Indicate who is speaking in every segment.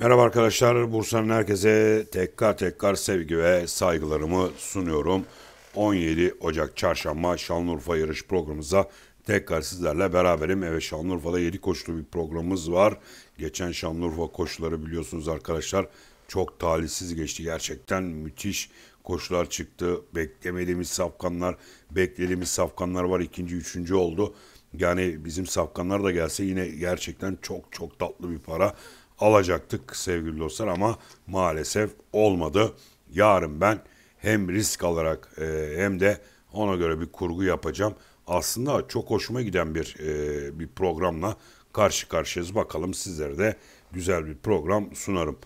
Speaker 1: Merhaba arkadaşlar, Bursa'nın herkese tekrar tekrar sevgi ve saygılarımı sunuyorum. 17 Ocak Çarşamba Şanlıurfa yarış programımıza tekrar sizlerle beraberim. Evet Şanlıurfa'da 7 koşulu bir programımız var. Geçen Şanlıurfa koşuları biliyorsunuz arkadaşlar çok talihsiz geçti. Gerçekten müthiş koşular çıktı. Beklemediğimiz safkanlar, beklediğimiz safkanlar var. ikinci üçüncü oldu. Yani bizim safkanlar da gelse yine gerçekten çok çok tatlı bir para alacaktık sevgili dostlar ama maalesef olmadı. Yarın ben hem risk alarak e, hem de ona göre bir kurgu yapacağım. Aslında çok hoşuma giden bir e, bir programla karşı karşıyayız. Bakalım sizlere de güzel bir program sunarım.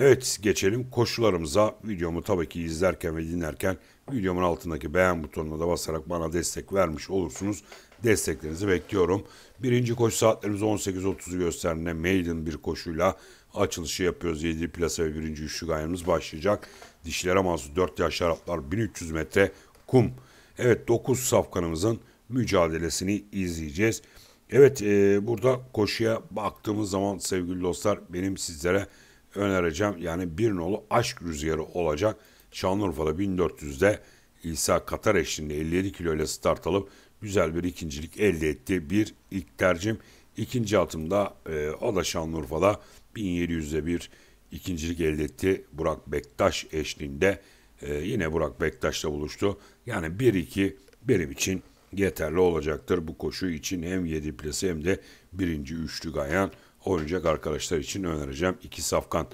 Speaker 1: Evet geçelim koşularımıza. Videomu tabii ki izlerken ve dinlerken videomun altındaki beğen butonuna da basarak bana destek vermiş olursunuz. Desteklerinizi bekliyorum. Birinci koşu saatlerimiz 18.30'u gösterdiğinde maiden bir koşuyla açılışı yapıyoruz. 7 plasa ve birinci üçlü gayemiz başlayacak. Dişlere mahsus 4 yaş Araplar 1300 metre kum. Evet 9 safkanımızın mücadelesini izleyeceğiz. Evet e, burada koşuya baktığımız zaman sevgili dostlar benim sizlere önereceğim. Yani bir nolu aşk rüzgarı olacak. Şanlıurfa'da 1400'de İsa Katar eşliğinde 57 kilo ile start alıp güzel bir ikincilik elde etti. Bir ilk tercim. İkinci atımda e, o da Şanlıurfa'da 1700'de bir ikincilik elde etti. Burak Bektaş eşliğinde e, yine Burak Bektaş'la buluştu. Yani 1-2 benim için yeterli olacaktır. Bu koşu için hem 7 plesi hem de birinci üçlü gayan oynayacak arkadaşlar için önereceğim. iki safkan.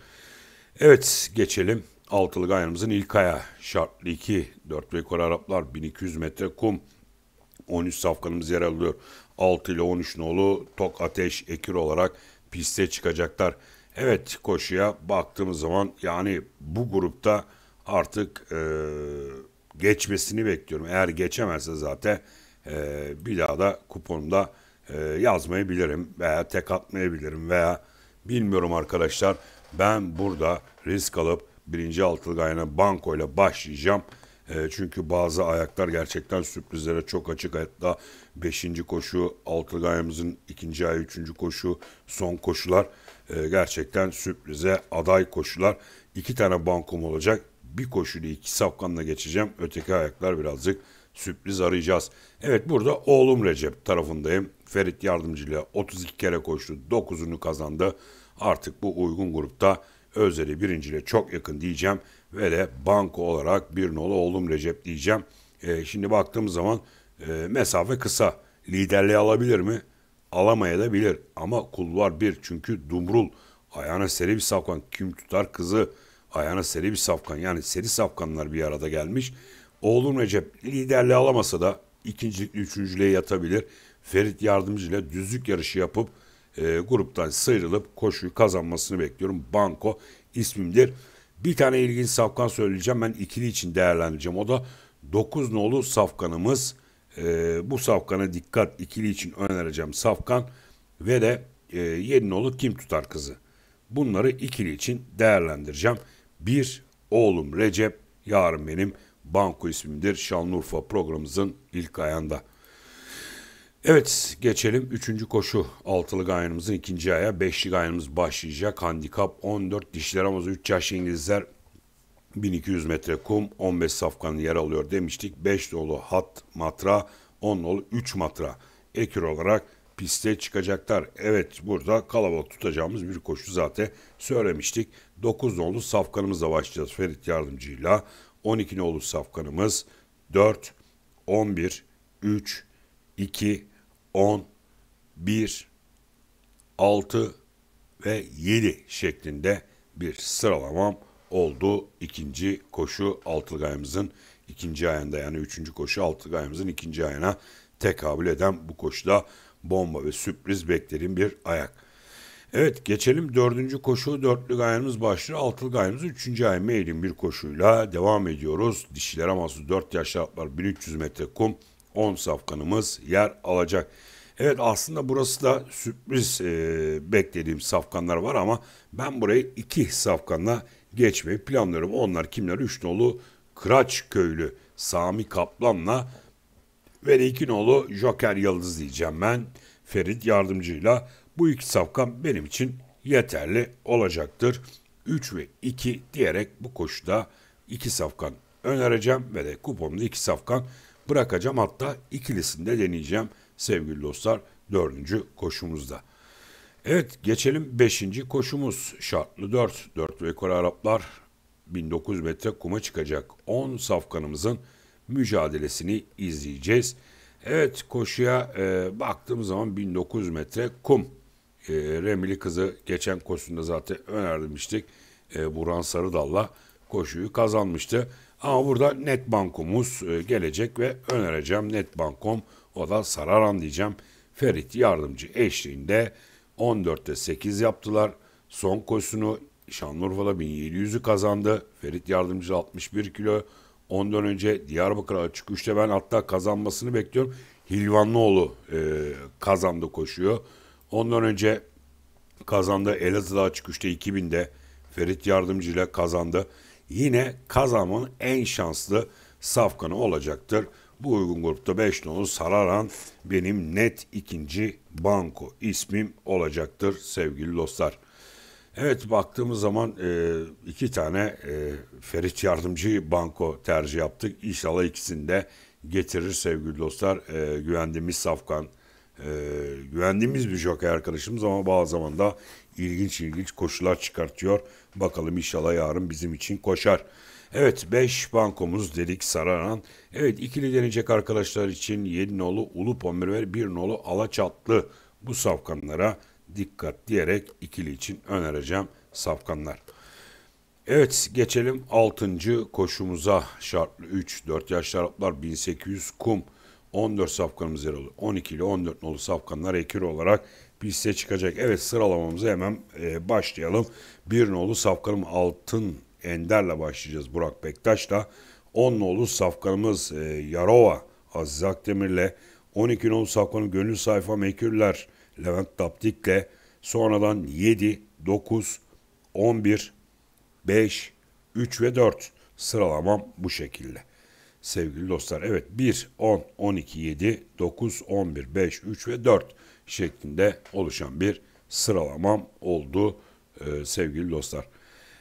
Speaker 1: Evet geçelim. Altılık ayarımızın ilk aya. Şartlı 2. 4 rekor Araplar 1200 metre kum. 13 safkanımız yer alıyor. 6 ile 13 nolu Tok Ateş Ekir olarak piste çıkacaklar. Evet koşuya baktığımız zaman yani bu grupta artık e, geçmesini bekliyorum. Eğer geçemezse zaten e, bir daha da kuponumda e, yazmayabilirim veya tek atmayabilirim veya bilmiyorum arkadaşlar ben burada risk alıp birinci altılı gayana bankoyla başlayacağım. E, çünkü bazı ayaklar gerçekten sürprizlere çok açık. Hatta beşinci koşu, altılı gayamızın 2. ay 3. koşu, son koşular e, gerçekten sürprize aday koşular. İki tane bankom olacak. Bir koşuyla iki safkanla geçeceğim. Öteki ayaklar birazcık sürpriz arayacağız. Evet burada oğlum Recep tarafındayım. Ferit Yardımcı ile 32 kere koştu. 9'unu kazandı. Artık bu uygun grupta Özleri birinciyle çok yakın diyeceğim. Ve de banko olarak bir nolu oğlum Recep diyeceğim. E, şimdi baktığımız zaman e, mesafe kısa. Liderliği alabilir mi? Alamayabilir. Ama kulvar bir. Çünkü Dumrul ayağına seri bir safkan. Kim tutar kızı? Ayağına seri bir safkan. Yani seri safkanlar bir arada gelmiş. Oğlum Recep liderliği alamasa da ikincilikli üçüncülüğe yatabilir. Ferit Yardımcı ile düzlük yarışı yapıp e, gruptan sıyrılıp koşuyu kazanmasını bekliyorum. Banko ismimdir. Bir tane ilginç safkan söyleyeceğim. Ben ikili için değerlendireceğim. O da 9 nolu safkanımız. E, bu safkana dikkat ikili için önereceğim safkan. Ve de e, nolu kim tutar kızı. Bunları ikili için değerlendireceğim. Bir oğlum Recep, yarın benim Banko ismimdir. Şanlıurfa programımızın ilk ayağında. Evet geçelim 3. koşu altılı gayanımızın ikinci aya. Beşli gayanımız başlayacak. Handikap 14 dişler ama 3 yaş İngilizler 1200 metre kum 15 safkan yer alıyor demiştik. 5 dolu hat matra 10 dolu 3 matra ekür olarak piste çıkacaklar. Evet burada kalabalık tutacağımız bir koşu zaten söylemiştik. 9 nolu safkanımızla başlayacağız Ferit Yardımcı'yla. 12 nolu safkanımız 4, 11, 3, 2, 10, 1, 6 ve 7 şeklinde bir sıralamam oldu. ikinci koşu altılı gayemizin ikinci ayında yani üçüncü koşu altılı gayemizin ikinci ayına tekabül eden bu koşuda bomba ve sürpriz beklerim bir ayak. Evet geçelim dördüncü koşu dörtlü gayemiz başlıyor. Altılı gayemiz üçüncü ay meylin bir koşuyla devam ediyoruz. Dişiler aması dört yaş atlar 1300 metre kum 10 safkanımız yer alacak. Evet aslında burası da sürpriz e, beklediğim safkanlar var ama ben burayı iki safkanla geçmeyi planlıyorum. Onlar kimler? Üç nolu Kıraç köylü Sami Kaplan'la ve iki nolu Joker Yıldız diyeceğim ben. Ferit yardımcıyla bu iki safkan benim için yeterli olacaktır. 3 ve 2 diyerek bu koşuda 2 safkan önereceğim ve de kupomda 2 safkan bırakacağım. Hatta ikilisinde deneyeceğim sevgili dostlar dördüncü koşumuzda. Evet geçelim beşinci koşumuz şartlı dört. Dörtlü ekol Araplar 1900 metre kuma çıkacak 10 safkanımızın mücadelesini izleyeceğiz. Evet koşuya e, baktığım zaman 1900 metre kum. E, Remili kızı geçen koşunda zaten önermiştik. E, Buran Sarıdal'la koşuyu kazanmıştı. Ama burada Netbankomuz e, gelecek ve önereceğim Netbankom o da Sararan diyeceğim. Ferit yardımcı eşliğinde 14'te 8 yaptılar. Son koşusunu Şanlıurfa'da 1700'ü kazandı. Ferit yardımcı 61 kilo. Ondan önce Diyarbakır açık 3'te ben hatta kazanmasını bekliyorum. Hilvanlıoğlu e, kazandı koşuyor. Ondan önce kazandı Elazığ'da açık 3'te 2000'de Ferit yardımcı ile kazandı yine Kazam'ın en şanslı safkanı olacaktır. Bu uygun grupta 5 nolu Sararan benim net ikinci banko ismim olacaktır sevgili dostlar. Evet baktığımız zaman e, iki tane e, Ferit Yardımcı banko tercih yaptık. İnşallah ikisini de getirir sevgili dostlar. E, güvendiğimiz safkan e, güvendiğimiz bir jockey arkadaşımız ama bazı zaman da ilginç ilginç koşular çıkartıyor. Bakalım inşallah yarın bizim için koşar. Evet 5 bankomuz dedik Sararan. Evet ikili denecek arkadaşlar için 7 nolu Ulu Pomir ve 1 nolu Alaçatlı bu safkanlara dikkat diyerek ikili için önereceğim safkanlar. Evet geçelim 6. koşumuza şartlı 3 4 yaş şaraplar 1800 kum 14 safkanımız yer alıyor. 12 ile 14 nolu safkanlar ekür olarak piste çıkacak. Evet sıralamamıza hemen e, başlayalım. 1 nolu safkanım Altın Ender'le başlayacağız Burak Bektaş'la. 10 nolu safkanımız e, Yarova Aziz Akdemir'le. 12 nolu safkanım Gönül Sayfa Mekürler Levent Daptik'le. Sonradan 7, 9, 11, 5, 3 ve 4 sıralamam bu şekilde sevgili dostlar. Evet 1, 10, 12, 7, 9, 11, 5, 3 ve 4 şeklinde oluşan bir sıralamam oldu e, sevgili dostlar.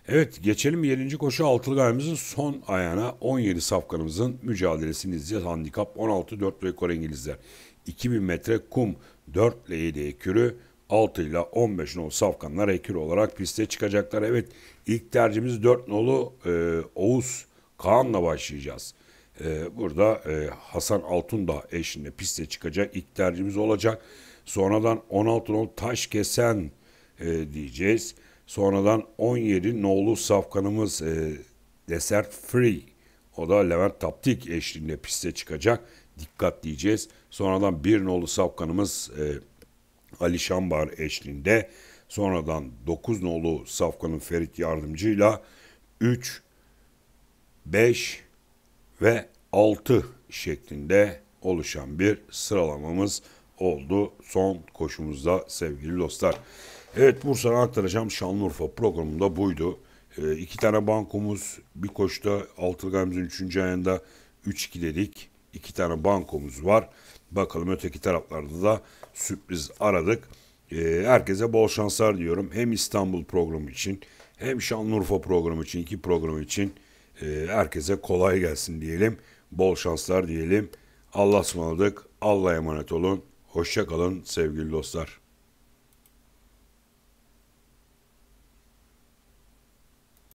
Speaker 1: Evet geçelim 7. koşu altılı galimizin son ayağına 17 safkanımızın mücadelesini izleyeceğiz. Handikap 16 4 rekor İngilizler. 2000 metre kum 4 ile 7 ekürü 6 ile 15 nolu safkanlar ekür olarak piste çıkacaklar. Evet ilk tercihimiz 4 nolu e, Oğuz Kaan'la başlayacağız. Ee, burada e, Hasan Altun da eşliğinde piste çıkacak. İlk tercihimiz olacak. Sonradan 16 nol taş kesen e, diyeceğiz. Sonradan 17 nolu safkanımız e, Desert Free. O da Levent Taptik eşliğinde piste çıkacak. Dikkat diyeceğiz. Sonradan 1 nolu safkanımız Ali Şambar eşliğinde. Sonradan 9 nolu safkanın Ferit Yardımcı'yla 3, 5, ve 6 şeklinde oluşan bir sıralamamız oldu son koşumuzda sevgili dostlar. Evet Bursa'dan aktaracağım Şanlıurfa programında buydu. E, iki tane bankomuz bir koşta Altılgamızın üçüncü ayında 3-2 dedik. İki tane bankomuz var. Bakalım öteki taraflarda da sürpriz aradık. E, herkese bol şanslar diyorum. Hem İstanbul programı için hem Şanlıurfa programı için iki program için e, herkese kolay gelsin diyelim. Bol şanslar diyelim. Allah'a ısmarladık. Allah'a emanet olun. Hoşçakalın sevgili dostlar.